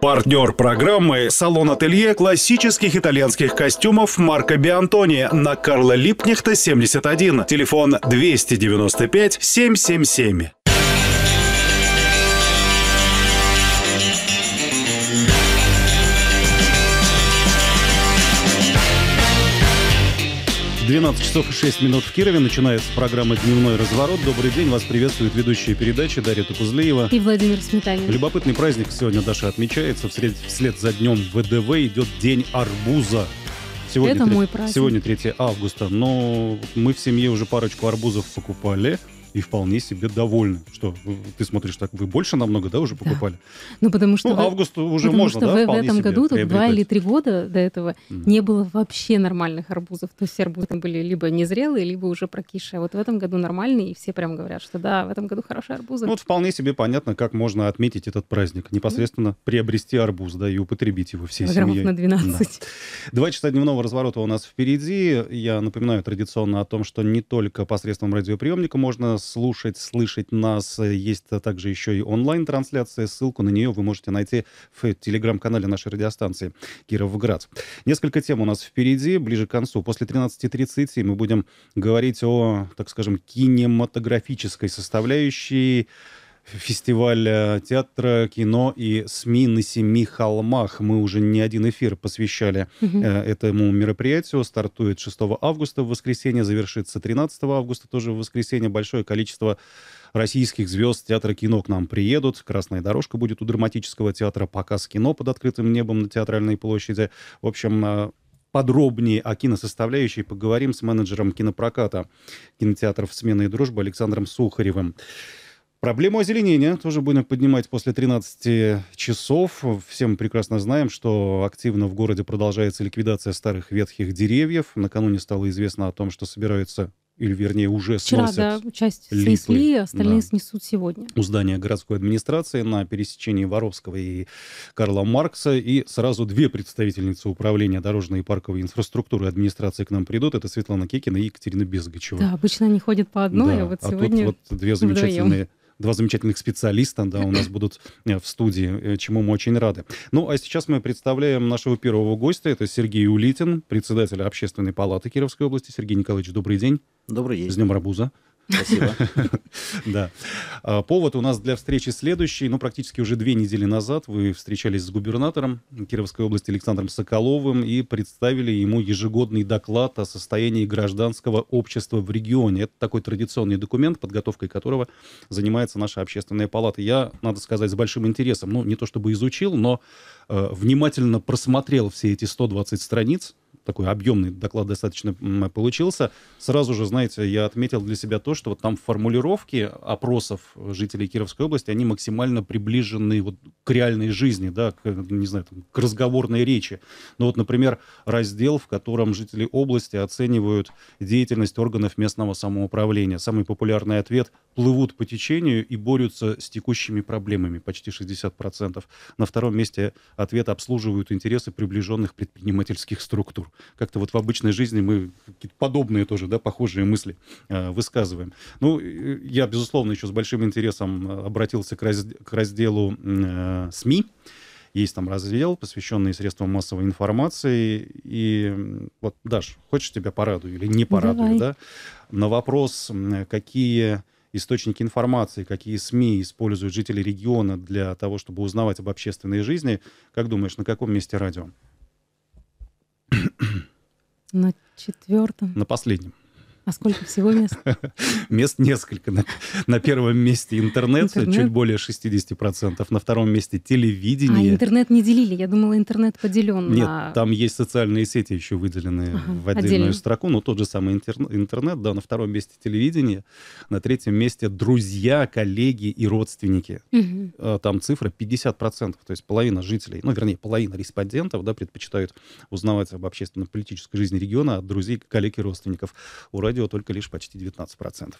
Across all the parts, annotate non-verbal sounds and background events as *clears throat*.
Партнер программы – салон-ателье классических итальянских костюмов марка Биантони на Карла Липкнехта, 71. Телефон 295 777. 12 часов и 6 минут в Кирове. Начинается программа «Дневной разворот». Добрый день. Вас приветствуют ведущие передачи Дарья Тупузлеева И Владимир Сметанин. Любопытный праздник сегодня, Даша, отмечается. Вслед, вслед за днем ВДВ идет День арбуза. Сегодня Это 3, мой праздник. Сегодня 3 августа. Но мы в семье уже парочку арбузов покупали и вполне себе довольны. Что ты смотришь так, вы больше намного, да, уже покупали? Ну, потому что... Ну, вы, август уже потому можно, что да, в, в этом году, тут два или три года до этого, mm. не было вообще нормальных арбузов. То есть арбузы были либо незрелые, либо уже прокисшие. А вот в этом году нормальные, и все прям говорят, что да, в этом году хорошие арбузы. Ну, вот вполне себе понятно, как можно отметить этот праздник. Непосредственно mm. приобрести арбуз, да, и употребить его всей семьей. на 12. Да. Два часа дневного разворота у нас впереди. Я напоминаю традиционно о том, что не только посредством радиоприемника можно слушать, слышать нас. Есть а, также еще и онлайн-трансляция. Ссылку на нее вы можете найти в телеграм-канале нашей радиостанции «Кировград». Несколько тем у нас впереди, ближе к концу. После 13.30 мы будем говорить о, так скажем, кинематографической составляющей Фестиваля э, театра, кино и СМИ на семи холмах. Мы уже не один эфир посвящали угу. этому мероприятию. Стартует 6 августа в воскресенье, завершится 13 августа тоже в воскресенье. Большое количество российских звезд театра кино к нам приедут. Красная дорожка будет у драматического театра, показ кино под открытым небом на театральной площади. В общем, э, подробнее о киносоставляющей поговорим с менеджером кинопроката кинотеатров «Смена и дружба» Александром Сухаревым. Проблему озеленения тоже будем поднимать после 13 часов. Всем прекрасно знаем, что активно в городе продолжается ликвидация старых ветхих деревьев. Накануне стало известно о том, что собираются или вернее уже Вчера, сносят да, часть липы. снесли, остальные да. снесут сегодня. У здания городской администрации на пересечении Воровского и Карла Маркса. И сразу две представительницы управления дорожной и парковой инфраструктуры администрации к нам придут. Это Светлана Кекина и Екатерина Безгачева. Да, обычно они ходят по одной, да, а вот а сегодня тут вот две замечательные вдвоем два замечательных специалиста да, у нас будут э, в студии, э, чему мы очень рады. Ну, а сейчас мы представляем нашего первого гостя. Это Сергей Улитин, председатель Общественной палаты Кировской области. Сергей Николаевич, добрый день. Добрый день. С Днем Рабуза. Спасибо. *laughs* Да. А, повод у нас для встречи следующий. Ну, практически уже две недели назад вы встречались с губернатором Кировской области Александром Соколовым и представили ему ежегодный доклад о состоянии гражданского общества в регионе. Это такой традиционный документ, подготовкой которого занимается наша общественная палата. Я, надо сказать, с большим интересом, ну, не то чтобы изучил, но э, внимательно просмотрел все эти 120 страниц такой объемный доклад достаточно получился. Сразу же, знаете, я отметил для себя то, что вот там формулировки опросов жителей Кировской области, они максимально приближены вот к реальной жизни, да, к, не знаю, там, к разговорной речи. Ну вот, например, раздел, в котором жители области оценивают деятельность органов местного самоуправления. Самый популярный ответ – плывут по течению и борются с текущими проблемами, почти 60%. На втором месте ответ обслуживают интересы приближенных предпринимательских структур. Как-то вот в обычной жизни мы подобные тоже, да, похожие мысли э, высказываем. Ну, э, я, безусловно, еще с большим интересом э, обратился к, раз, к разделу э, СМИ. Есть там раздел, посвященный средствам массовой информации. И вот, Даш, хочешь тебя порадую или не порадую, Давай. да? На вопрос, какие источники информации, какие СМИ используют жители региона для того, чтобы узнавать об общественной жизни. Как думаешь, на каком месте радио? На четвертом. На последнем. А сколько всего мест? *laughs* Мест несколько. На, первом месте интернет, чуть более 60%. На втором месте а, телевидение. А интернет не делили? Я думала, интернет поделен. Нет, там есть социальные сети еще выделенные в отдельную строку. Но ну, тот же самый интернет, да, на втором месте телевидение. На третьем месте друзья, коллеги и родственники. А, там цифра 50%. То есть половина жителей, ну, вернее, половина респондентов, да, предпочитают узнавать об общественно-политической жизни региона от друзей, коллег и родственников. У радио только лишь почти 19%.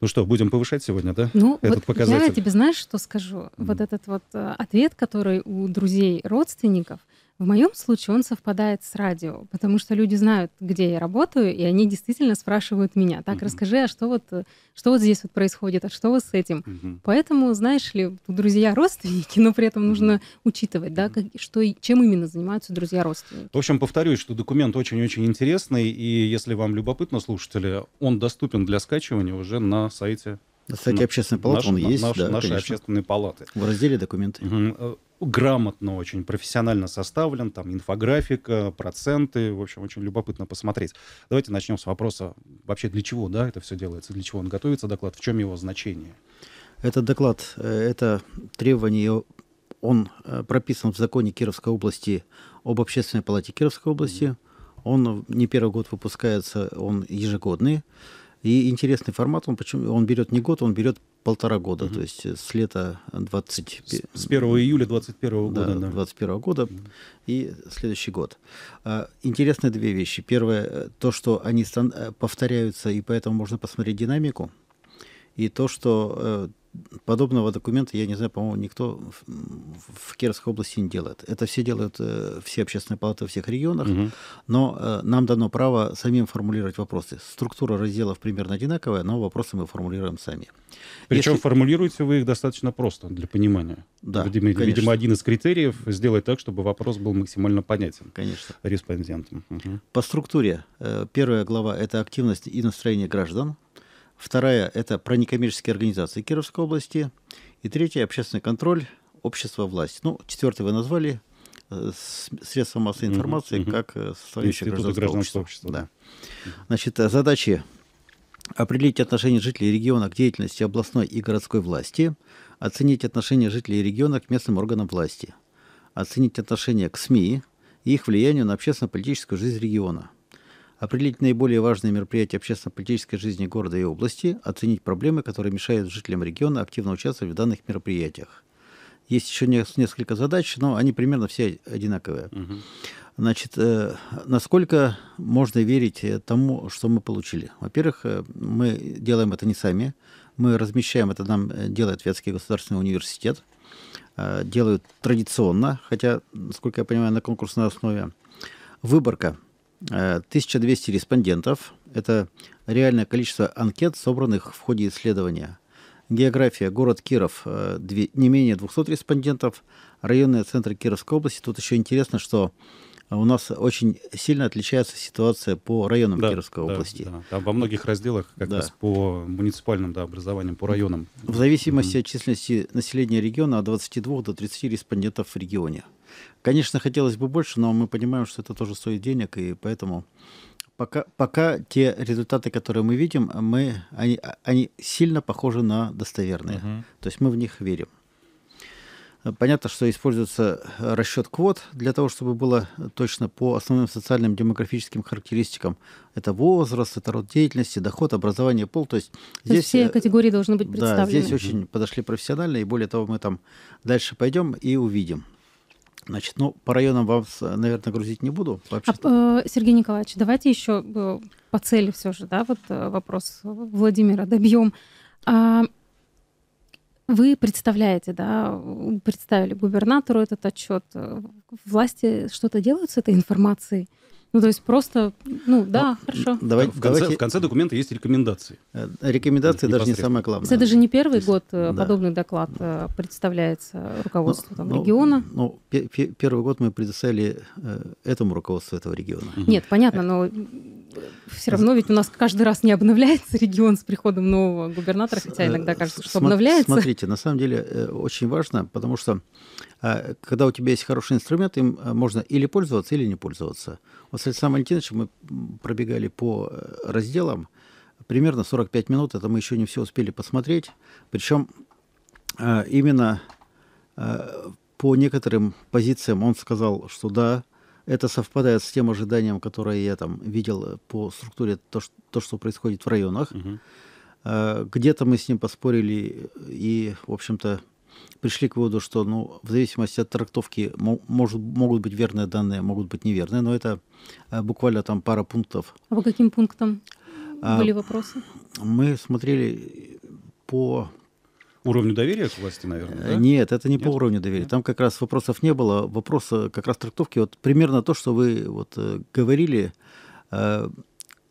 Ну что, будем повышать сегодня, да, ну, этот вот показатель? Я тебе знаешь, что скажу? Mm. Вот этот вот э, ответ, который у друзей, родственников, в моем случае он совпадает с радио, потому что люди знают, где я работаю, и они действительно спрашивают меня. Так, mm-hmm. расскажи, а что вот, что вот здесь вот происходит, а что вот с этим? Mm-hmm. Поэтому, знаешь ли, друзья родственники, но при этом mm-hmm. нужно учитывать, да, как, что, чем именно занимаются друзья родственники. В общем, повторюсь, что документ очень-очень интересный, и если вам любопытно, слушатели, он доступен для скачивания уже на сайте кстати, сайте общественной палаты наш, он есть. Наш, да, наши конечно. общественные палаты. В разделе документы. Э, грамотно очень, профессионально составлен, там инфографика, проценты, в общем, очень любопытно посмотреть. Давайте начнем с вопроса, вообще для чего, да, это все делается, для чего он готовится, доклад, в чем его значение? Этот доклад, э, это требование, э, он прописан в законе Кировской области об общественной палате Кировской области. Он не первый год выпускается, он ежегодный. И интересный формат, он, почему, он берет не год, он берет полтора года, угу. то есть э, с лета 20... С, с 1 июля 21 да, года. Да, 21 года угу. и следующий год. А, интересные две вещи. Первое, э, то, что они э, повторяются, и поэтому можно посмотреть динамику. И то, что э, подобного документа, я не знаю, по-моему, никто в, в Кировской области не делает. Это все делают э, все общественные палаты во всех регионах, угу. но э, нам дано право самим формулировать вопросы. Структура разделов примерно одинаковая, но вопросы мы формулируем сами. Причем Если... формулируете вы их достаточно просто для понимания. Да, видимо, видимо, один из критериев сделать так, чтобы вопрос был максимально понятен конечно. респондентам. Угу. По структуре э, первая глава это активность и настроение граждан. Вторая – это про некоммерческие организации Кировской области. И третья – общественный контроль, общество, власть. Ну, четвертый вы назвали э, средства массовой информации угу, как э, составляющая гражданского, гражданского общества. общества. Да. Значит, э, задачи определить отношение жителей региона к деятельности областной и городской власти, оценить отношение жителей региона к местным органам власти, оценить отношение к СМИ и их влиянию на общественно-политическую жизнь региона – определить наиболее важные мероприятия общественно-политической жизни города и области, оценить проблемы, которые мешают жителям региона активно участвовать в данных мероприятиях. Есть еще несколько задач, но они примерно все одинаковые. Значит, э, насколько можно верить э, тому, что мы получили? Во-первых, э, мы делаем это не сами. Мы размещаем это, нам делает Вятский государственный университет. Делают традиционно, хотя, насколько я понимаю, на конкурсной основе. Выборка – 1200 респондентов. Это реальное количество анкет, собранных в ходе исследования. География. Город Киров. Э, не менее 200 респондентов. Районные центры Кировской области. Тут еще интересно, что у нас очень сильно отличается ситуация по районам да, Кировской да, области. Да. Там во многих разделах как да. раз по муниципальным да, образованиям, по районам. В зависимости mm-hmm. от численности населения региона от 22 до 30 респондентов в регионе. Конечно, хотелось бы больше, но мы понимаем, что это тоже стоит денег, и поэтому пока, пока те результаты, которые мы видим, мы, они, а, они сильно похожи на достоверные. Угу. То есть мы в них верим. Понятно, что используется э, расчет квот для того, чтобы было точно по основным социальным демографическим характеристикам. Это возраст, это род деятельности, доход, образование, пол. То есть, то здесь, все э, категории должны быть представлены. Да, здесь очень подошли профессионально, и более того, мы там дальше пойдем и увидим. Значит, ну, по районам вам, наверное, грузить не буду. А, э, Сергей Николаевич, давайте еще э, по цели все же, да, вот э, вопрос Владимира добьем. А, вы представляете, да, представили губернатору этот отчет. Власти что-то делают с этой информацией? Ну, то есть просто, ну да, ну, хорошо. Давайте, в, конце, давайте... в конце документа есть рекомендации. Э, рекомендации даже не самое главное. Это даже не первый есть, год э, да. подобный доклад да. Э, представляется руководству ну, там, ну, региона. Ну, первый год мы предоставили этому руководству этого региона. Нет, понятно, но все равно ведь у нас каждый раз не обновляется регион с приходом нового губернатора, хотя э, иногда кажется, что обновляется. Смотрите, на самом деле э, очень важно, потому что э, когда у тебя есть хороший инструмент, им можно или пользоваться, или не пользоваться. Вот с Александром Валентиновичем мы пробегали по разделам, примерно 45 минут, это мы еще не все успели посмотреть, причем именно по некоторым позициям он сказал, что да, это совпадает с тем ожиданием, которое я там видел э, по структуре, то, что, то, что происходит в районах. Угу. где-то мы с ним поспорили и, в общем-то, пришли к выводу, что ну, в зависимости от трактовки может, могут быть верные данные, могут быть неверные, но это э, буквально там пара пунктов. А по каким пунктам а, были вопросы? Мы смотрели по уровню доверия к власти, наверное, э, да? Нет, это не Нет? по уровню доверия. Там как раз вопросов не было. Вопрос э, как раз трактовки. Вот примерно то, что вы вот э, говорили,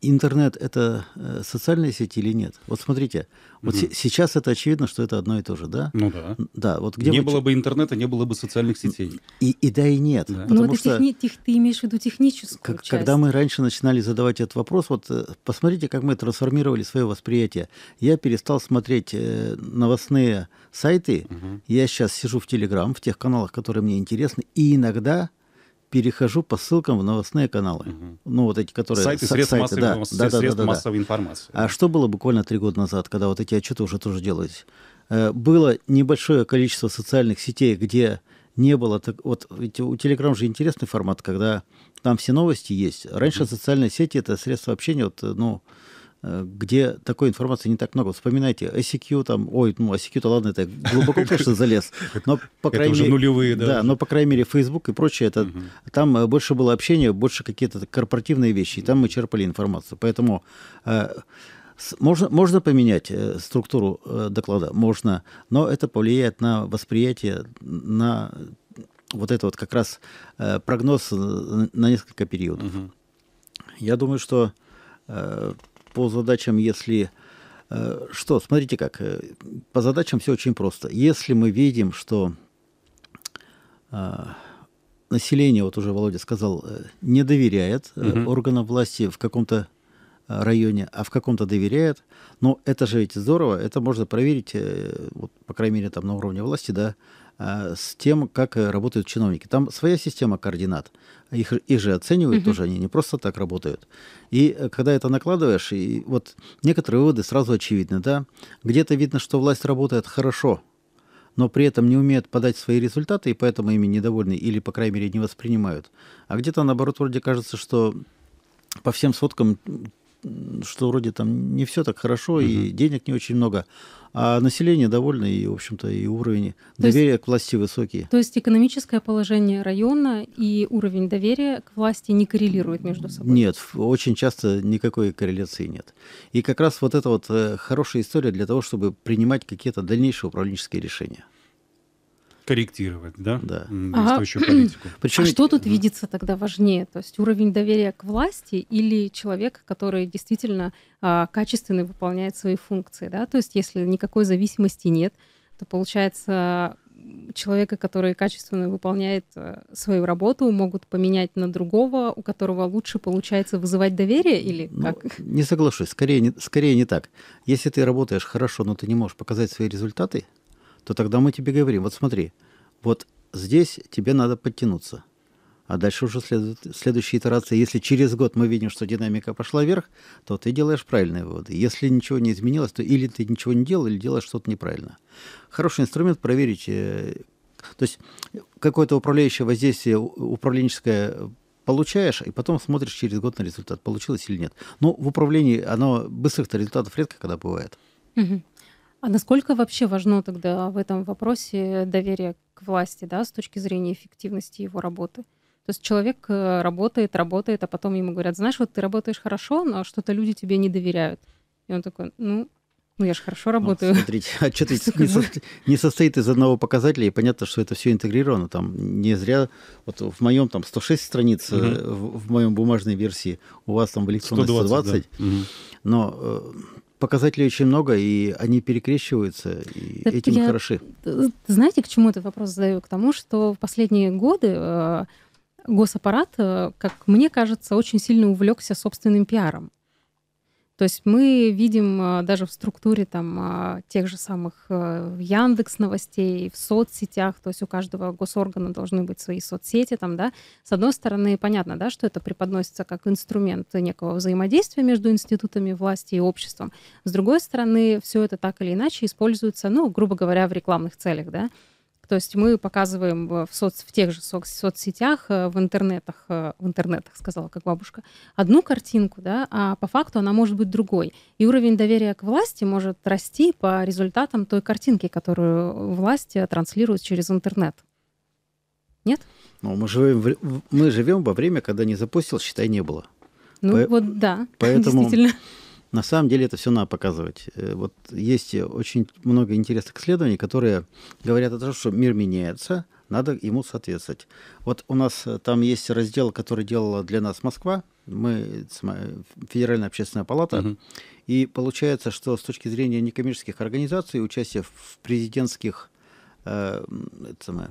интернет это э, социальные сети или нет? Вот смотрите, вот угу. сейчас это очевидно, что это одно и то же, да? Ну да. Да, вот где не вы... было бы интернета, не было бы социальных сетей. И, и да и нет. Да. Потому Но ну, это что техни... тех, ты имеешь в виду техническую как, часть. Когда мы раньше начинали задавать этот вопрос, вот э, посмотрите, как мы трансформировали свое восприятие. Я перестал смотреть э, новостные сайты. Угу. Я сейчас сижу в Телеграм, в тех каналах, которые мне интересны, и иногда перехожу по ссылкам в новостные каналы. Угу. Ну, вот эти, которые... Сайты, средств, сайты, массовой, да, средств да, да, да, массовой информации. А что было буквально три года назад, когда вот эти отчеты уже тоже делались? Э, было небольшое количество социальных сетей, где не было... Так, вот ведь у Telegram же интересный формат, когда там все новости есть. Раньше угу. социальные сети — это средство общения, вот, э, ну, Э, где такой информации не так много. Вспоминайте ICQ, там, ой, ну ICQ-то ладно, это глубоко, конечно, залез, *laughs* но по крайней мере... нулевые, да? Да, но по крайней мере Facebook и прочее, это, угу. там э, больше было общение, больше какие-то корпоративные вещи, и там мы черпали информацию. Поэтому э, можно, можно поменять структуру доклада, можно, но это повлияет на восприятие, на вот это вот как раз прогноз на несколько периодов. Угу. Я думаю, что по задачам, если... Э, что, смотрите как, э, по задачам все очень просто. Если мы видим, что э, население, вот уже Володя сказал, не доверяет угу. органам власти в каком-то районе, а в каком-то доверяет. Но это же ведь здорово, это можно проверить, вот, по крайней мере, там на уровне власти, да, Э, с тем, как э, работают чиновники. Там своя система координат. Их, их же оценивают тоже, они не просто так работают. И э, когда это накладываешь, и вот некоторые выводы сразу очевидны, да? Где-то видно, что власть работает хорошо, но при этом не умеют подать свои результаты, и поэтому ими недовольны или, по крайней мере, не воспринимают. А где-то, наоборот, вроде кажется, что по всем соткам что вроде там не все так хорошо угу. и денег не очень много, а население довольно и, в общем-то, и уровень то доверия есть, к власти высокий. То есть экономическое положение района и уровень доверия к власти не коррелируют между собой? Нет, очень часто никакой корреляции нет. И как раз вот это вот э, хорошая история для того, чтобы принимать какие-то дальнейшие управленческие решения корректировать, да, да. политику. *clears throat* А что тут да. видится тогда важнее? То есть уровень доверия к власти или человек, который действительно а, качественно выполняет свои функции, да? То есть если никакой зависимости нет, то получается человека, который качественно выполняет э, свою работу, могут поменять на другого, у которого лучше получается вызывать доверие или ну, как? Ну, не соглашусь, скорее не, скорее не так. Если ты работаешь хорошо, но ты не можешь показать свои результаты, то тогда мы тебе говорим, вот смотри, вот здесь тебе надо подтянуться. А дальше уже следует следующая итерация. Если через год мы видим, что динамика пошла вверх, то ты делаешь правильные выводы. Если ничего не изменилось, то или ты ничего не делал, или делаешь что-то неправильно. Хороший инструмент проверить. Э, то есть какое-то управляющее воздействие, управленческое получаешь, и потом смотришь через год на результат, получилось или нет. Но в управлении оно быстрых то результатов редко когда бывает. Угу. А насколько вообще важно тогда в этом вопросе доверие к власти, да, с точки зрения эффективности его работы? То есть человек э, работает, работает, а потом ему говорят, знаешь, вот ты работаешь хорошо, но что-то люди тебе не доверяют. И он такой, ну, ну, я же хорошо ну, работаю. Ну, смотрите, отчет а *laughs* не, со, не состоит из одного показателя, и понятно, что это все интегрировано. Там не зря, вот в моем там 106 страниц, угу. в, в моем бумажной версии, у вас там в электронной 120, 120 да. но э, показателей очень много, и они перекрещиваются, и так этим я, хороши. Э, знаете, к чему этот вопрос задаю? К тому, что в последние годы э, госаппарат, э, как мне кажется, очень сильно увлекся собственным пиаром. То есть мы видим а, даже в структуре там а, тех же самых э, Яндекс новостей, в соцсетях, то есть у каждого госоргана должны быть свои соцсети там, да. С одной стороны, понятно, да, что это преподносится как инструмент некого взаимодействия между институтами власти и обществом. С другой стороны, все это так или иначе используется, ну, грубо говоря, в рекламных целях, да. То есть мы показываем в, соц, в тех же соц, соцсетях, э, в интернетах, э, в интернетах, сказала как бабушка, одну картинку, да, а по факту она может быть другой. И уровень доверия к власти может расти по результатам той картинки, которую власть э, транслирует через интернет. Нет? Ну, мы живем, в, мы живем во время, когда не запустил, считай, не было. Ну, по, вот да, *laughs* поэтому, действительно. На самом деле это все надо показывать. Э, вот есть очень много интересных исследований, которые говорят о том, что мир меняется, надо ему соответствовать. Вот у нас э, там есть раздел, который делала для нас Москва, мы Федеральная общественная палата, угу. и получается, что с точки зрения некоммерческих организаций участие в президентских э, это самое,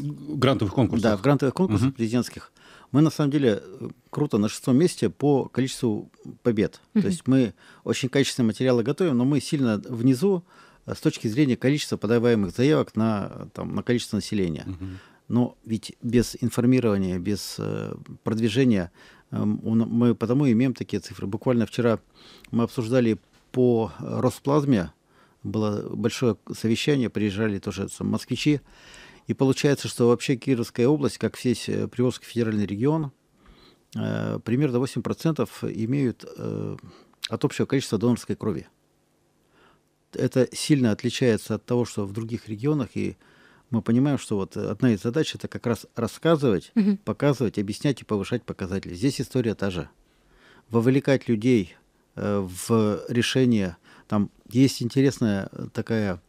грантовых конкурсах, да, в грантовых конкурсах угу. президентских мы на самом деле э, круто на шестом месте по количеству побед. Mm-hmm. То есть мы очень качественные материалы готовим, но мы сильно внизу э, с точки зрения количества подаваемых заявок на, там, на количество населения. Mm-hmm. Но ведь без информирования, без э, продвижения э, мы потому имеем такие цифры. Буквально вчера мы обсуждали по Росплазме, было большое совещание, приезжали тоже москвичи, и получается, что вообще Кировская область, как весь э, Приволжский федеральный регион, э, примерно 8% имеют э, от общего количества донорской крови. Это сильно отличается от того, что в других регионах, и мы понимаем, что вот одна из задач это как раз рассказывать, угу. показывать, объяснять и повышать показатели. Здесь история та же. Вовлекать людей в решение. Там есть интересная такая,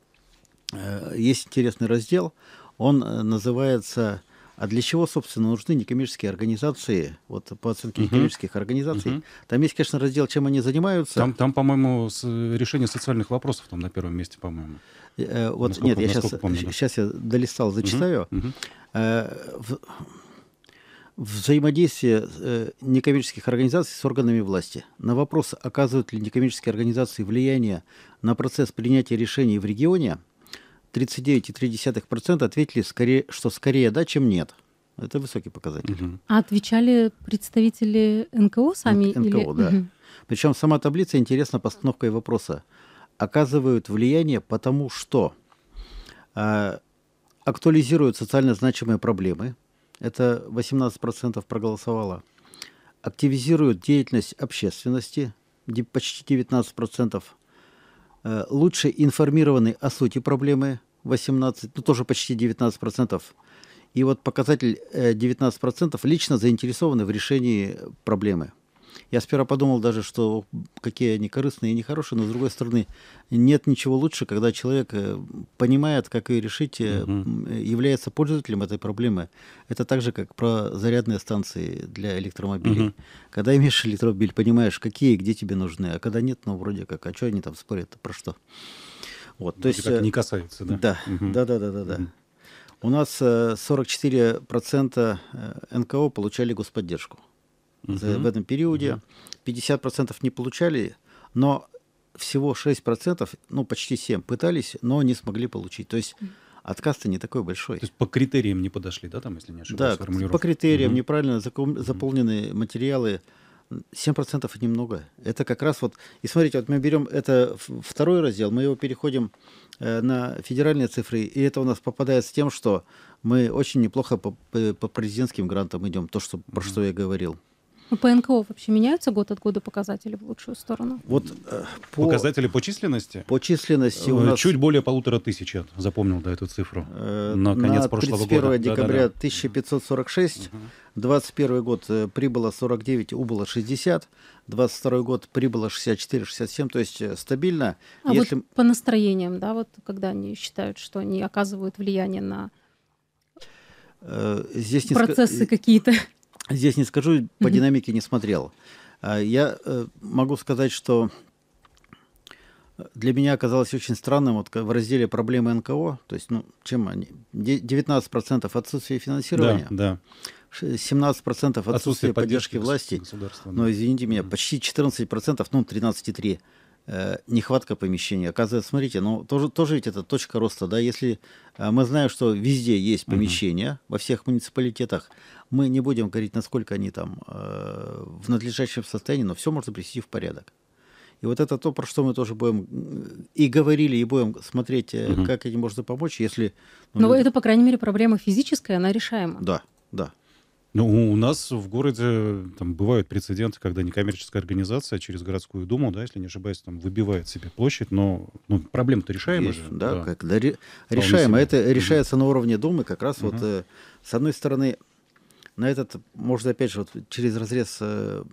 есть интересный раздел, он э, называется а для чего, собственно, нужны некоммерческие организации? Вот по оценке угу. некоммерческих организаций. Угу. Там есть, конечно, раздел, чем они занимаются. Там, там по-моему, э, решение социальных вопросов там на первом месте, по-моему. Э, э вот насколько, нет, я сейчас, помню, да. сейчас я долистал, зачитаю. Угу. Угу. Э, в, взаимодействие э, некоммерческих организаций с органами власти. На вопрос, оказывают ли некоммерческие организации влияние на процесс принятия решений в регионе – 39,3% ответили, скорее, что скорее да, чем нет. Это высокий показатель. Угу. А отвечали представители НКО сами? Н- НКО, или... да. Угу. Причем сама таблица интересна постановкой вопроса. Оказывают влияние потому, что э, актуализируют социально значимые проблемы. Это 18% проголосовало. Активизируют деятельность общественности. Почти 19% процентов. Э, лучше информированы о сути проблемы 18, ну тоже почти 19%. И вот показатель 19% э, лично заинтересованы в решении проблемы. Я сперва подумал даже, что какие они корыстные и нехорошие, но с другой стороны, нет ничего лучше, когда человек э, понимает, как ее решить, угу. является пользователем этой проблемы. Это так же, как про зарядные станции для электромобилей. Угу. Когда имеешь электромобиль, понимаешь, какие, и где тебе нужны, а когда нет, ну вроде как, а что они там спорят, про что? Вот, то есть, э, не касается, да? Да, угу. да, да, да, да. да. Угу. У нас 44% НКО получали господдержку. Uh-huh. в этом периоде. Угу. Uh-huh. 50% не получали, но всего 6%, ну почти 7% пытались, но не смогли получить. То есть отказ-то не такой большой. То есть по критериям не подошли, да, там, если не ошибаюсь? Да, по критериям угу. неправильно заком... заполнены материалы. 7% это немного. Это как раз вот... И смотрите, вот мы берем это второй раздел, мы его переходим э, на федеральные цифры, и это у нас попадает с тем, что мы очень неплохо по, по президентским грантам идем, то, что, про mm-hmm. что я говорил. У ну, ПНКО вообще меняются год от года показатели в лучшую сторону? Вот э, по, показатели по численности? По численности у э, нас... Чуть более полутора тысяч, я запомнил да, эту цифру, э, на конец на прошлого 31 года. 31 декабря да, да, да. 1546, угу. 21 год прибыло 49, убыло 60, 22 год прибыло 64-67, то есть э, стабильно. А если... вот по настроениям, да, вот когда они считают, что они оказывают влияние на Здесь процессы не... какие-то. Здесь не скажу, по динамике не смотрел. А, я э, могу сказать, что для меня оказалось очень странным вот в разделе проблемы НКО, то есть, ну, чем они? 19% отсутствие финансирования. Да, да. 17% отсутствие, отсутствие поддержки, поддержки власти, но, извините меня, почти 14%, ну, 13,3% Э, нехватка помещений. Оказывается, смотрите, ну тоже, тоже ведь это точка роста, да, если э, мы знаем, что везде есть помещения, угу. во всех муниципалитетах, мы не будем говорить, насколько они там э, в надлежащем состоянии, но все можно привести в порядок. И вот это то, про что мы тоже будем э, и говорили, и будем смотреть, угу. как этим можно помочь, если... Ну, но это, по крайней мере, проблема физическая, она решаема. Да, да. Ну, у нас в городе там бывают прецеденты, когда некоммерческая организация через городскую думу, да, если не ошибаюсь, там выбивает себе площадь, но ну, проблема-то решаема Есть, же. Да, да. когда ре- решаемо. Это решается на уровне думы как раз угу. вот э, с одной стороны, на этот, может, опять же, вот через разрез э,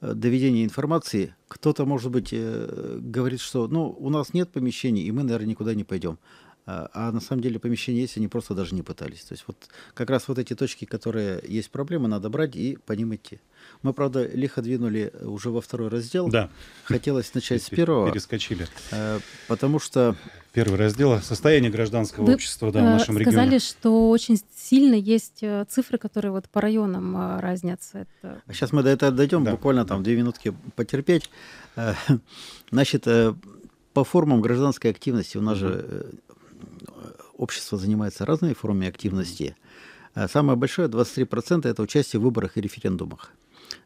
доведения информации, кто-то, может быть, э, говорит, что, ну, у нас нет помещений, и мы, наверное, никуда не пойдем. А, а на самом деле помещения есть, они просто даже не пытались. То есть вот как раз вот эти точки, которые есть проблемы, надо брать и по ним идти. Мы, правда, лихо двинули уже во второй раздел. Да. Хотелось *laughs* начать с первого. Перескочили. А, потому что... Первый раздел — состояние гражданского Вы общества да, в э, нашем сказали, регионе. сказали, что очень сильно есть э, цифры, которые вот по районам э, разнятся. Это... Сейчас а мы до этого дойдем, да. буквально там две минутки потерпеть. *laughs* Значит, по формам гражданской активности у нас же общество занимается разными формами активности. Э, самое большое, 23%, это участие в выборах и референдумах.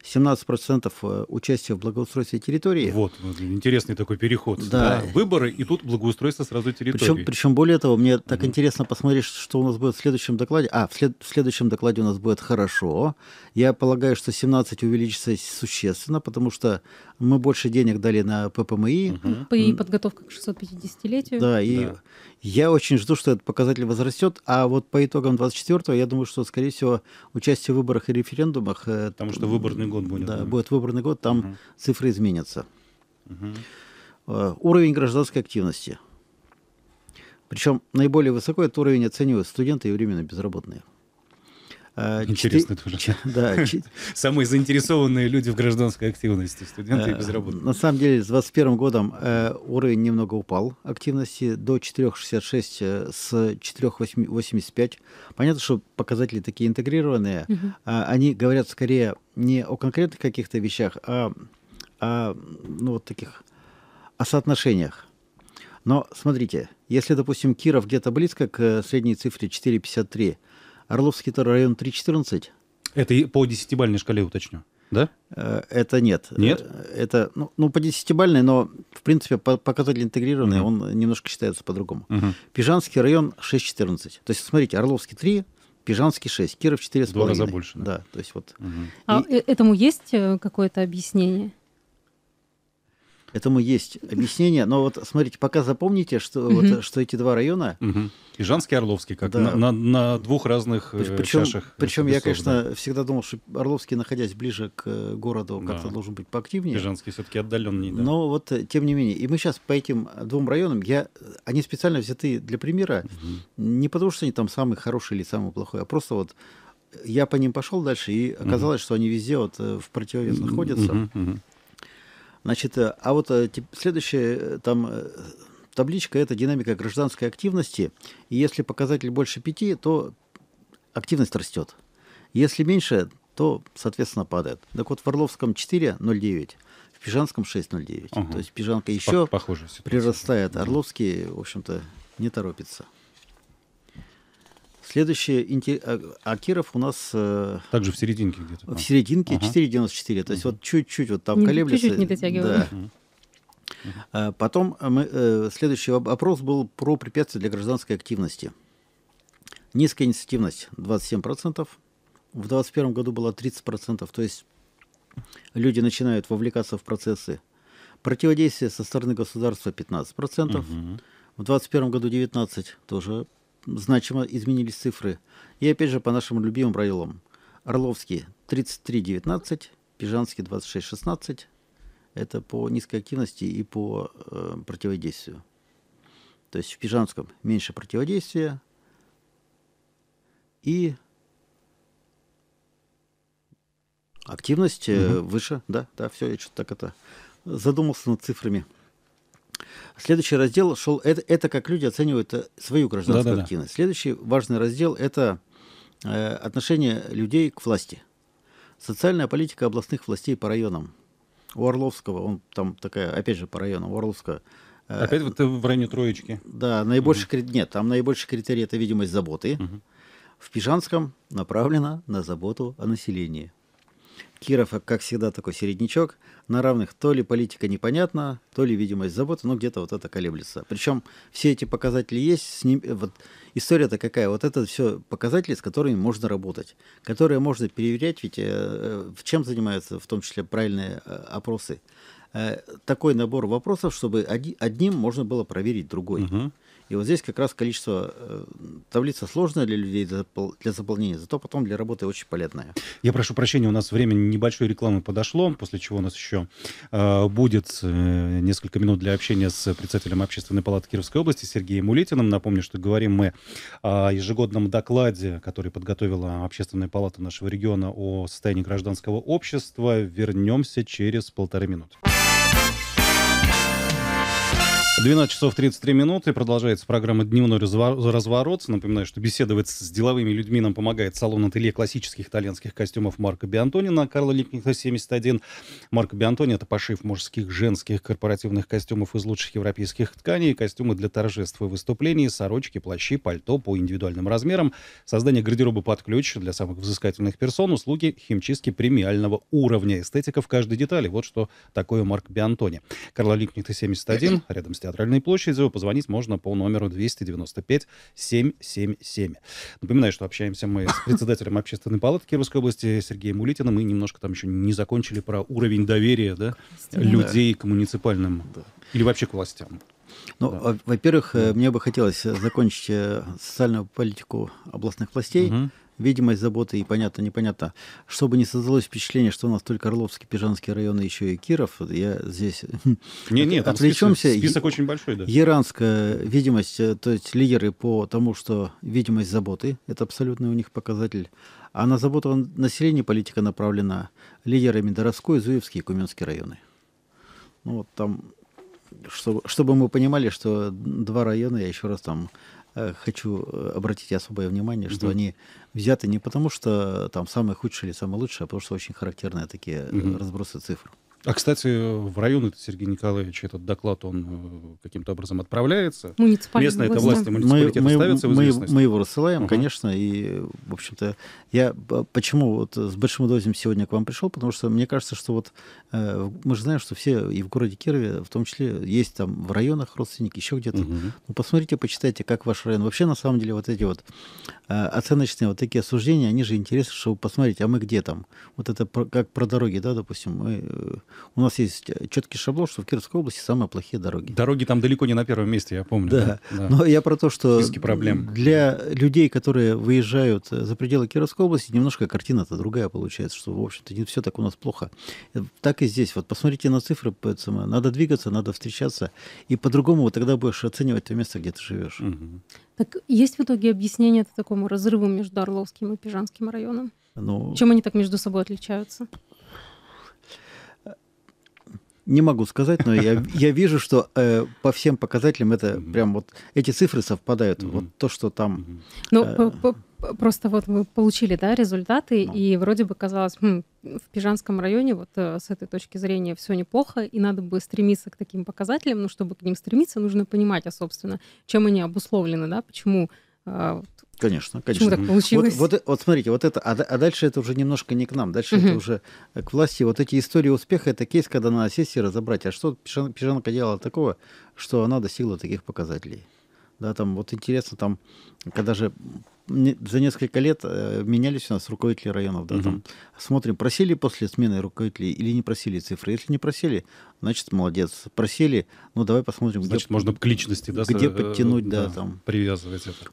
17% э, участия в благоустройстве территории. Вот, ну, интересный такой переход. Да. да. Выборы, и тут благоустройство сразу территории. Причем, причем более того, мне так угу. интересно посмотреть, что у нас будет в следующем докладе. А, в, след, в следующем докладе у нас будет хорошо. Я полагаю, что 17 увеличится существенно, потому что мы больше денег дали на ППМИ. Угу. И подготовка к 650-летию. Да, и да. я очень жду, что этот показатель возрастет. А вот по итогам 24-го, я думаю, что, скорее всего, участие в выборах и референдумах... Э, потому что выбор выборный год будет. Да, да. будет выборный год, там угу. цифры изменятся. Угу. Уровень гражданской активности. Причем наиболее высокой этот уровень оценивают студенты и временно безработные. Угу. Э, Интересно 4... тоже. Ч... Да, *laughs* Самые заинтересованные люди в гражданской активности, студенты и э, безработные. На самом деле, с 2021 годом э, уровень немного упал активности до 4,66 с 4,85. Понятно, что показатели такие интегрированные. Угу. Они говорят скорее не о конкретных каких-то вещах, а о а, ну, вот таких о соотношениях. Но смотрите, если, допустим, Киров где-то близко к средней цифре 4,53, Орловский это район 314. Это по десятибальной шкале уточню. Да? Э, это нет. Нет? Э, это, ну, ну по десятибальной, но, в принципе, показатель интегрированный, угу. он немножко считается по-другому. Угу. Пижанский район 6,14. То есть, смотрите, Орловский 3, Пижанский 6, Киров 4,5. Два раза больше. Да, да то есть вот. Угу. И... А этому есть какое-то объяснение? Этому есть объяснение. Но вот смотрите, пока запомните, что, угу. вот, что эти два района... Угу. Ижанский и Орловский, как да. на, на, на двух разных э, причем, чашах. Причем я, конечно, да. всегда думал, что Орловский, находясь ближе к э, городу, как-то должен быть поактивнее. Ижанский все-таки отдаленнее. Да. Но вот, э, тем не менее, и мы сейчас по этим двум районам, я, они специально взяты для примера, угу. не потому что они там самые хорошие или самые плохие, а просто вот я по ним пошел дальше, и оказалось, угу. что они везде вот в противовес находятся. угу. Значит, э, а вот э, следующая э, там табличка – это динамика гражданской активности. И если показатель больше пяти, то активность растет. Если меньше, то, соответственно, падает. Так вот, в Орловском 4,09, в Пижанском 6,09. Угу. То есть Пижанка еще прирастает. Орловский, в общем-то, не торопится. Следующее, а, Акиров у нас... Э, Также в серединке где-то. В серединке ага. 4,94. То есть вот чуть-чуть вот там не, колеблется. Чуть-чуть не дотягивает. Да. Угу. потом мы, э, следующий опрос был про препятствия для гражданской активности. Низкая инициативность 27%. В 2021 году была 30%. То есть люди начинают вовлекаться в процессы. Противодействие со стороны государства 15%. Угу. В 2021 году 19 тоже значимо изменились цифры. И опять же по нашим любимым правилам. Орловский 33-19, Пижанский 26-16. Это по низкой активности и по э, противодействию. То есть в Пижанском меньше противодействия. И активность угу. выше. Да, да, все, я что-то так это задумался над цифрами. Следующий раздел шел... Это, это как люди оценивают э, свою гражданскую да, да, активность. Следующий важный раздел – это э, отношение людей к власти. Социальная политика областных властей по районам. У Орловского, он там такая, опять же, по районам, у Орловского э, Опять вот в районе троечки. Да, наибольший угу. критерий. Нет, там наибольший критерий это видимость заботы. Угу. В Пижанском направлено на заботу о населении. Киров, как всегда, такой середнячок. На равных то ли политика непонятна, то ли видимость заботы, но где-то вот это колеблется. Причем все эти показатели есть. С ним, э, вот, история-то какая? Вот это все показатели, с которыми можно работать, которые можно переверять, ведь э, э, в чем занимаются в том числе правильные э, опросы. Э, такой набор вопросов, чтобы оди, одним можно было проверить другой. Угу. И вот здесь как раз количество э, таблица сложная для людей для, для заполнения, зато потом для работы очень полезная. Я прошу прощения, у нас время небольшой рекламы подошло, после чего у нас еще э, будет э, несколько минут для общения с председателем Общественной палаты Кировской области Сергеем Улитиным. Напомню, что говорим мы о ежегодном докладе, который подготовила Общественная палата нашего региона о состоянии гражданского общества. Вернемся через полторы минуты. 12 часов 33 минуты. Продолжается программа «Дневной разворот». Напоминаю, что беседовать с деловыми людьми нам помогает салон ателье классических итальянских костюмов Марка Биантони на Карла Липниха 71. Марка Биантони — это пошив мужских, женских, корпоративных костюмов из лучших европейских тканей, костюмы для торжеств и выступлений, сорочки, плащи, пальто по индивидуальным размерам, создание гардероба под ключ для самых взыскательных персон, услуги химчистки премиального уровня, эстетика в каждой детали. Вот что такое Марк Биантони. Карла Липниха 71, рядом с театром Театральной площади. Позвонить можно по номеру 295-777. Напоминаю, что общаемся мы с председателем общественной палаты Кировской области Сергеем Улитиным. Мы немножко там еще не закончили про уровень доверия да, людей к муниципальным да. или вообще к властям. Ну, да. А, во-первых, э, да. мне бы хотелось э, закончить э, социальную политику областных властей. Угу видимость заботы и понятно-непонятно. Чтобы не создалось впечатление, что у нас только Орловский, Пижанский районы, еще и Киров, я здесь *laughs* не, не, там отвлечемся. Список, список очень большой, да. Яранская видимость, э, то есть лидеры по тому, что видимость заботы, это абсолютный у них показатель. А на заботу населения политика направлена лидерами Доровской, Зуевский и Куменский районы. Ну вот там чтобы, чтобы мы понимали, что два района, я еще раз там Э, хочу э, обратить особое внимание, что угу. они взяты не потому, что э, там самые худшие или самые лучшие, а потому что очень характерные такие угу. разбросы цифр. А, кстати, в район это Сергей Николаевич этот доклад, он э, каким-то образом отправляется? Местные это власти муниципалитета мы, ставятся мы, в известность? Мы его рассылаем, угу. конечно, и, в общем-то, я а почему вот с большим удовольствием сегодня к вам пришел, потому что мне кажется, что вот э, мы же знаем, что все и в городе Кирове, в том числе, есть там в районах родственники, еще где-то. Угу. Ну, посмотрите, почитайте, как ваш район. Вообще, на самом деле, вот эти вот э, оценочные вот такие осуждения, они же интересны, чтобы посмотреть, а мы где там? Вот это как про дороги, да, допустим, мы у нас есть э, четкий шаблон, что в Кировской области самые плохие дороги. Дороги там далеко не на первом месте, я помню. Да, да. но я про то, что проблем. для людей, которые выезжают э, за пределы Кировской области, немножко картина-то другая получается, что, в общем-то, не все так у нас плохо. Э, так и здесь. Вот посмотрите на цифры ПЦМ. Надо двигаться, надо встречаться, и по-другому вот тогда будешь оценивать то место, где ты живешь. Угу. Так есть в итоге объяснение такому разрыву между Орловским и Пижанским районом? Ну, Чем они так между собой отличаются? Не могу сказать, но я, *laughs* я вижу, что э, по всем показателям это mm-hmm. прям вот эти цифры совпадают. Mm-hmm. Вот то, что там. Mm-hmm. Ну, э, по, просто вот мы получили, да, результаты, ну. и вроде бы казалось, хм, в Пижанском районе вот э, с этой точки зрения все неплохо, и надо бы стремиться к таким показателям, но чтобы к ним стремиться, нужно понимать, а собственно, чем они обусловлены, да, почему э, Конечно, конечно. так Вот, вот, вот смотрите, вот это, а, а дальше это уже немножко не к нам, дальше угу. это уже э, к власти. Вот эти истории успеха, это кейс, когда на сессии разобрать, а что Пижанка делала такого, что она достигла таких показателей. Да, там вот интересно, там, когда же за несколько лет э, менялись у нас руководители районов. Да, угу. там. Смотрим, просили после смены руководителей или не просили цифры. Если не просили, значит, молодец. Просили, ну давай посмотрим. Значит, где, можно к личности, да? Где э, подтянуть, да, да там. Привязывать это.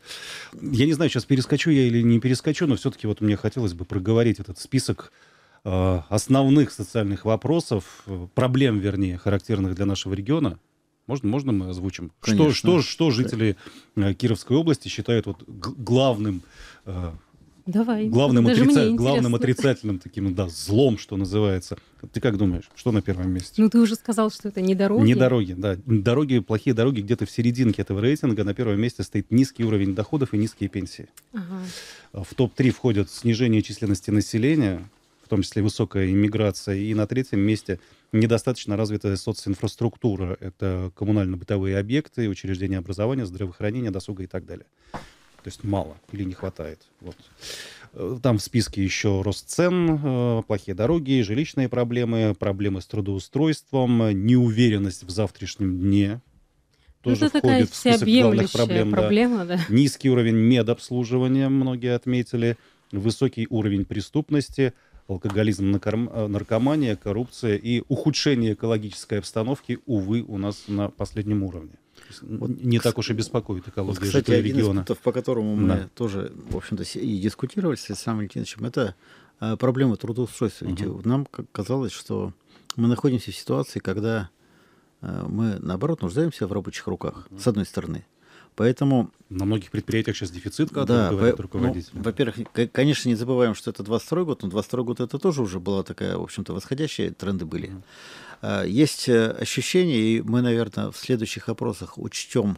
Я не знаю, сейчас перескочу я или не перескочу, но все-таки вот мне хотелось бы проговорить этот список э, основных социальных вопросов, проблем, вернее, характерных для нашего региона, можно, можно мы озвучим? Конечно. Что, что, что жители э, Кировской области считают вот главным, э, Давай. главным, отрица... главным отрицательным таким да, злом, что называется? Ты как думаешь, что на первом месте? Ну, ты уже сказал, что это не дороги. Не дороги, да. Дороги, плохие дороги где-то в серединке этого рейтинга. На первом месте стоит низкий уровень доходов и низкие пенсии. Ага. В топ-3 входят снижение численности населения, в том числе высокая иммиграция, и на третьем месте – недостаточно развитая социнфраструктура. Это коммунально-бытовые объекты, учреждения образования, здравоохранения, досуга и так далее. То есть мало или не хватает. Вот. Э, там в списке еще рост цен, э, плохие дороги, жилищные проблемы, проблемы с трудоустройством, неуверенность в завтрашнем дне. Ну, тоже это входит в список главных проблем. Проблема, да. Да. Низкий уровень медобслуживания, многие отметили, высокий уровень преступности – алкоголизм, э, наркомания, коррупция и ухудшение экологической обстановки, увы, у нас на последнем уровне. Вот, не так уж и беспокоит экология вот, кстати, жителей региона. Из по которому мы да. тоже, в общем-то, и дискутировали с Александром Валентиновичем, это э, проблема трудоустройства. Ведь угу. нам казалось, что мы находимся в ситуации, когда э, мы, наоборот, нуждаемся в рабочих руках, угу. с одной стороны. Поэтому... На многих предприятиях сейчас дефицит кадров, да, говорят по, руководители. Ну, во-первых, конечно, не забываем, что это 22 год, но 22 год это тоже уже была такая, в общем-то, восходящие тренды были. Mm. Есть э, ощущение, и мы, наверное, в следующих опросах учтем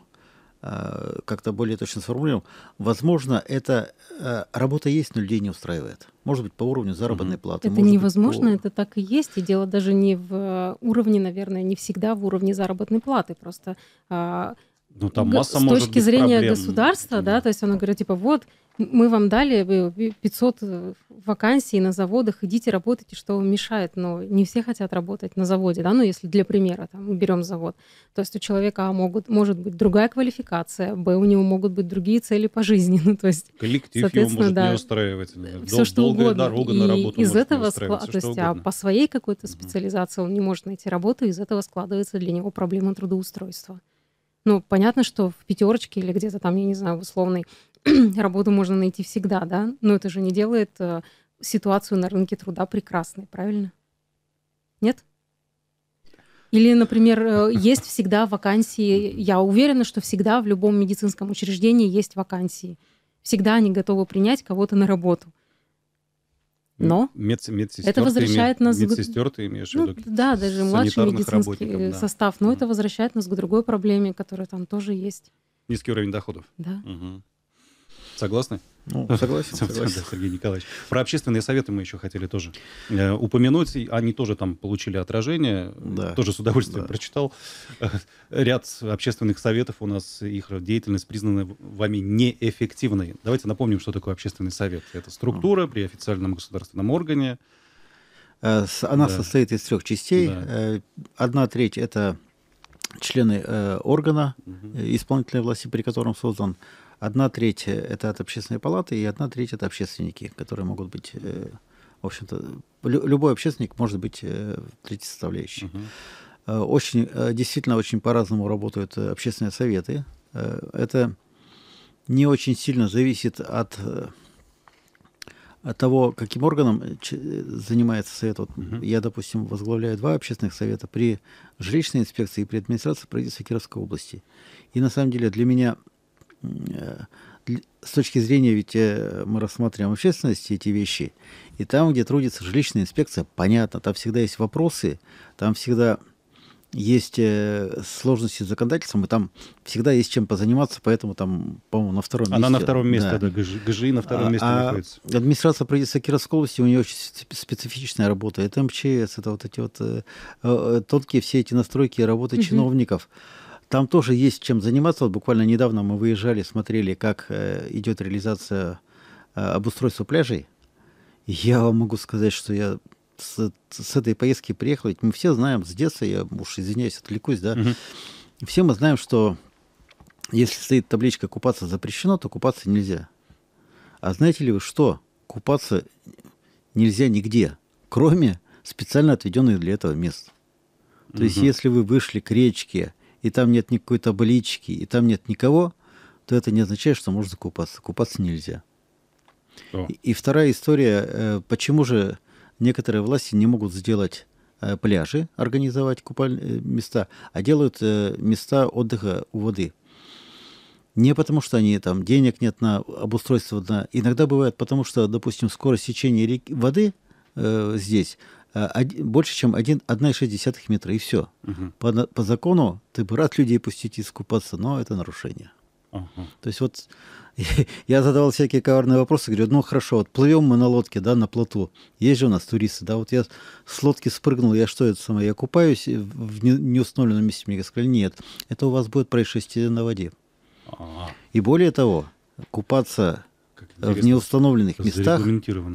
а, как-то более точно сформулируем, возможно, это э, работа есть, но людей не устраивает. Может быть, по уровню заработной платы. Это невозможно, быть, по... это так и есть. И дело даже не в э, уровне, наверное, не всегда в уровне заработной платы. Просто а, ну, там масса с точки быть зрения проблем, государства, да, то есть она говорит, типа, вот, мы вам дали 500 э, вакансий на заводах, идите работайте, что вам мешает, но не все хотят работать на заводе, да, ну, если для примера, там, берем завод, то есть у человека, а, могут, может быть другая квалификация, б, у него могут быть другие цели по жизни, *laughs* ну, то есть, Коллектив соответственно, его может да, не устраивать, все Дол- что долгая угодно. дорога и на работу из этого склад... все, то есть, а по своей какой-то специализации он не может найти работу, из этого складывается для него проблема трудоустройства. Ну, понятно, что в пятерочке или где-то там, я не знаю, в условной *clears throat* работу можно найти всегда, да? Но это же не делает э, ситуацию на рынке труда прекрасной, правильно? Нет? Или, например, э, есть всегда вакансии, я уверена, что всегда в любом медицинском учреждении есть вакансии. Всегда они готовы принять кого-то на работу. Но Мед, это возвращает име... нас... Медсестер ты имеешь в ну виду? Да, даже младший медицинский да. состав. Но mm. это возвращает нас к другой проблеме, которая там тоже есть. Низкий уровень доходов. Да. Угу. Согласны? Ну, *laughs* согласен, согласен. Сергей Николаевич. Про общественные советы мы еще хотели тоже э, упомянуть. Они тоже там получили отражение. Да. Тоже с удовольствием да. прочитал. *laughs* Ряд общественных советов у нас, их деятельность признана вами неэффективной. Давайте напомним, что такое общественный совет. Это структура при официальном государственном органе. Э, она да. состоит из трех частей. Да. Э, одна треть – это члены э, органа угу. исполнительной власти, при котором создан одна треть э, это от общественной палаты, и одна треть это общественники, которые могут быть, э, в общем-то, любой общественник может быть э, третьей составляющей. Угу. Очень, действительно, очень по-разному работают общественные советы. Это не очень сильно зависит от, от того, каким органом занимается совет. Вот угу. Я, допустим, возглавляю два общественных совета при жилищной инспекции и при администрации правительства Кировской области. И на самом деле для меня Э, с точки зрения, ведь э, мы рассматриваем общественности эти вещи, и там, где трудится жилищная инспекция, понятно, там всегда есть вопросы, там всегда есть э, сложности с законодательством, и там всегда есть чем позаниматься, поэтому там, по-моему, на втором месте. Она на втором месте, да, да ГЖИ на втором а, месте а находится. Администрация правительства Кировской области, у нее очень специфичная работа. Это МЧС, это вот эти вот тонкие все эти настройки работы угу. чиновников. Там тоже есть чем заниматься. Вот буквально недавно мы выезжали, смотрели, как э, идет реализация э, обустройства пляжей. Я вам могу сказать, что я с, с этой поездки приехал. Ведь мы все знаем с детства, я уж извиняюсь, отвлекусь, да. Угу. Все мы знаем, что если стоит табличка «купаться запрещено», то купаться нельзя. А знаете ли вы, что купаться нельзя нигде, кроме специально отведенных для этого мест. То угу. есть, если вы вышли к речке, и там нет никакой таблички, и там нет никого, то это не означает, что можно купаться. Купаться нельзя. И, и вторая история, э, почему же некоторые власти не могут сделать э, пляжи, организовать купальные э, места, а делают места отдыха у воды. Не потому, что они там денег нет на обустройство дна. Иногда бывает потому, что, допустим, скорость течения реки, воды э, здесь Э, один, больше, чем 1,6 метра, и все. Угу. По, по закону ты бы рад людей пустить искупаться, но это нарушение. Угу. То есть вот *laughs* я задавал всякие коварные вопросы, говорю, ну хорошо, вот плывем мы на лодке, да, на плоту, есть же у нас туристы, да, вот я с лодки спрыгнул, я что это самое, я купаюсь в неустановленном месте, мне сказали, нет, это у вас будет происшествие на воде. а И более того, купаться в неустановленных местах,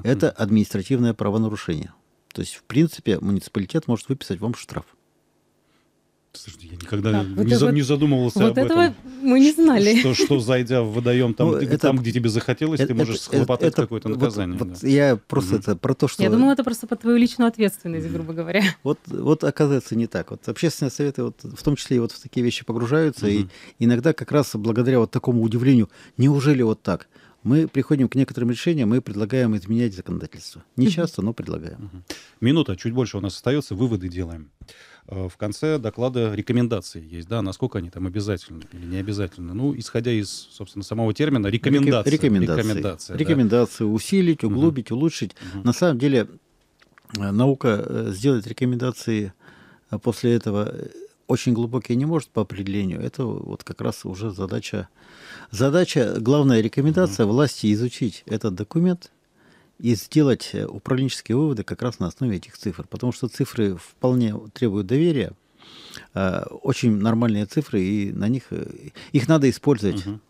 это административное правонарушение. То есть, в принципе, муниципалитет может выписать вам штраф. Слушайте, я никогда да, не, вот, не задумывался вот об этого этом. мы не знали. Что, что, зайдя в водоем, там, ну, это, там, где тебе захотелось, это, ты можешь это, э, схлопотать это, какое-то наказание. Вот, да. вот я просто угу. это про то, что... Я думал, это просто по твою личную ответственность, угу. грубо говоря. *laughs* Вот, вот оказывается не так. Вот общественные советы вот, в том числе и вот в такие вещи погружаются, угу. и иногда как раз благодаря вот такому удивлению, неужели вот так? мы приходим к некоторым решениям, мы предлагаем изменять законодательство. Не часто, но предлагаем. Минута, чуть больше у нас остается, выводы делаем. Э, в конце доклада рекомендации есть, да, насколько они там обязательны или не обязательны. Ну, исходя из, собственно, самого термина, рекомендации. Рекомендации. Рекомендации, да. рекомендации усилить, углубить, угу. улучшить. Угу. На самом деле, э, наука э, сделать рекомендации после этого очень глубокие не может по определению. Это вот как раз уже задача. Задача, главная рекомендация угу. власти изучить этот документ и сделать э, управленческие выводы как раз на основе этих цифр. Потому что цифры вполне требуют доверия. Э, очень нормальные цифры, и на них э, их надо использовать. Угу.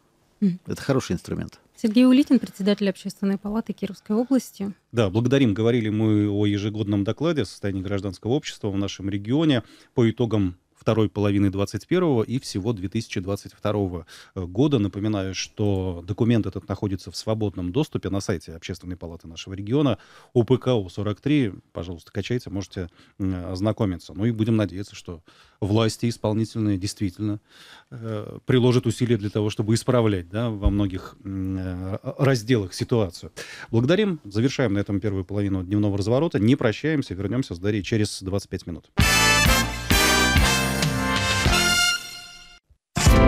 Это хороший инструмент. Сергей Улитин, председатель Общественной палаты Кировской области. Да, благодарим. Говорили мы о ежегодном докладе о состоянии гражданского общества в нашем регионе по итогам второй половины 2021 и всего 2022 э, года. Напоминаю, что документ этот находится в свободном доступе на сайте Общественной палаты нашего региона ОПКО-43. Пожалуйста, качайте, можете ознакомиться. Ну и будем надеяться, что власти исполнительные действительно э, приложат усилия для того, чтобы исправлять да, во многих э, разделах ситуацию. Благодарим. Завершаем на этом первую половину дневного разворота. Не прощаемся. Вернемся с Дарьей через 25 минут.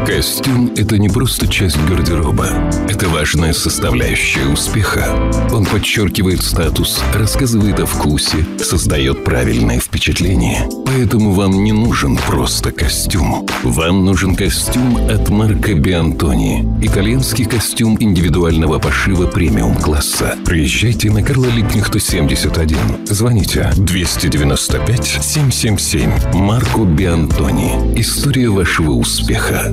Костюм – это не просто часть гардероба. Это важная составляющая успеха. Он подчеркивает статус, рассказывает о вкусе, создает правильное впечатление. Поэтому вам не нужен просто костюм. Вам нужен костюм от марка Биантони. Итальянский костюм индивидуального пошива премиум-класса. Приезжайте на Карла Липнихта 71. Звоните 295 777 Марко Биантони. История вашего успеха.